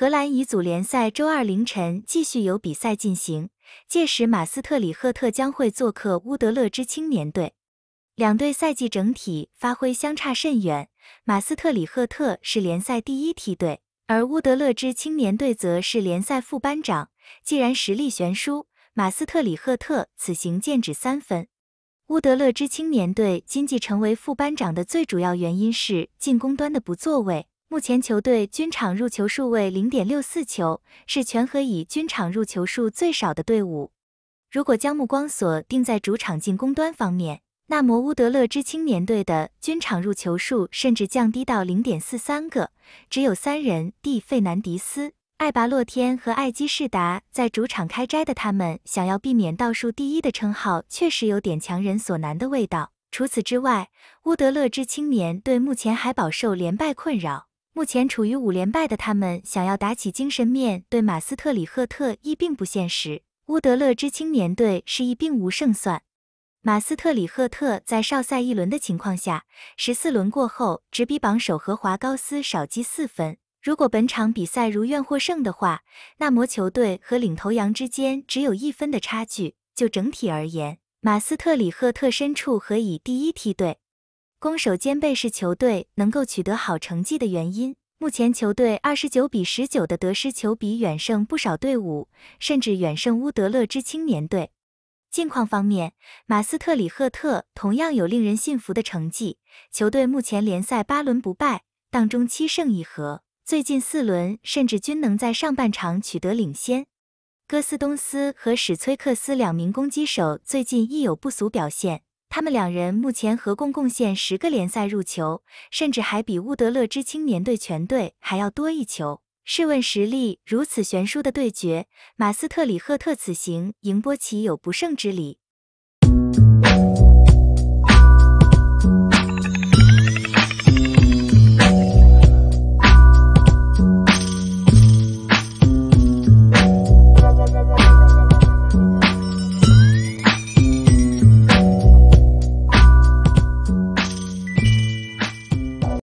荷兰乙组联赛周二凌晨继续有比赛进行，届时马斯特里赫特将会做客乌德勒支青年队。两队赛季整体发挥相差甚远，马斯特里赫特是联赛第一梯队，而乌德勒支青年队则是联赛副班长。既然实力悬殊，马斯特里赫特此行剑指三分。乌德勒支青年队今季成为副班长的最主要原因是进攻端的不作为。目前球队均场入球数为零点六四球，是全荷乙均场入球数最少的队伍。如果将目光锁定在主场进攻端方面，那么乌德勒支青年队的均场入球数甚至降低到零点四三个，只有三人蒂费南迪斯、艾拔洛天和艾基士达在主场开斋的他们，想要避免倒数第一的称号，确实有点强人所难的味道。除此之外，乌德勒支青年队目前还饱受连败困扰。目前处于五连败的他们，想要打起精神面对马斯特里赫特亦并不现实。乌德勒支青年队亦并无胜算。马斯特里赫特在少赛一轮的情况下，十四轮过后只比榜首和华高斯少积四分。如果本场比赛如愿获胜的话，那么球队和领头羊之间只有一分的差距。就整体而言，马斯特里赫特身处何以第一梯队。攻守兼备是球队能够取得好成绩的原因。目前球队二十九比十九的得失球比远胜不少队伍，甚至远胜乌德勒支青年队。近况方面，马斯特里赫特同样有令人信服的成绩。球队目前联赛八轮不败，当中七胜一和，最近四轮甚至均能在上半场取得领先。戈斯东斯和史崔克斯两名攻击手最近亦有不俗表现。他们两人目前合共贡献十个联赛入球，甚至还比乌德勒支青年队全队还要多一球。试问实力如此悬殊的对决，马斯特里赫特此行赢波奇有不胜之理？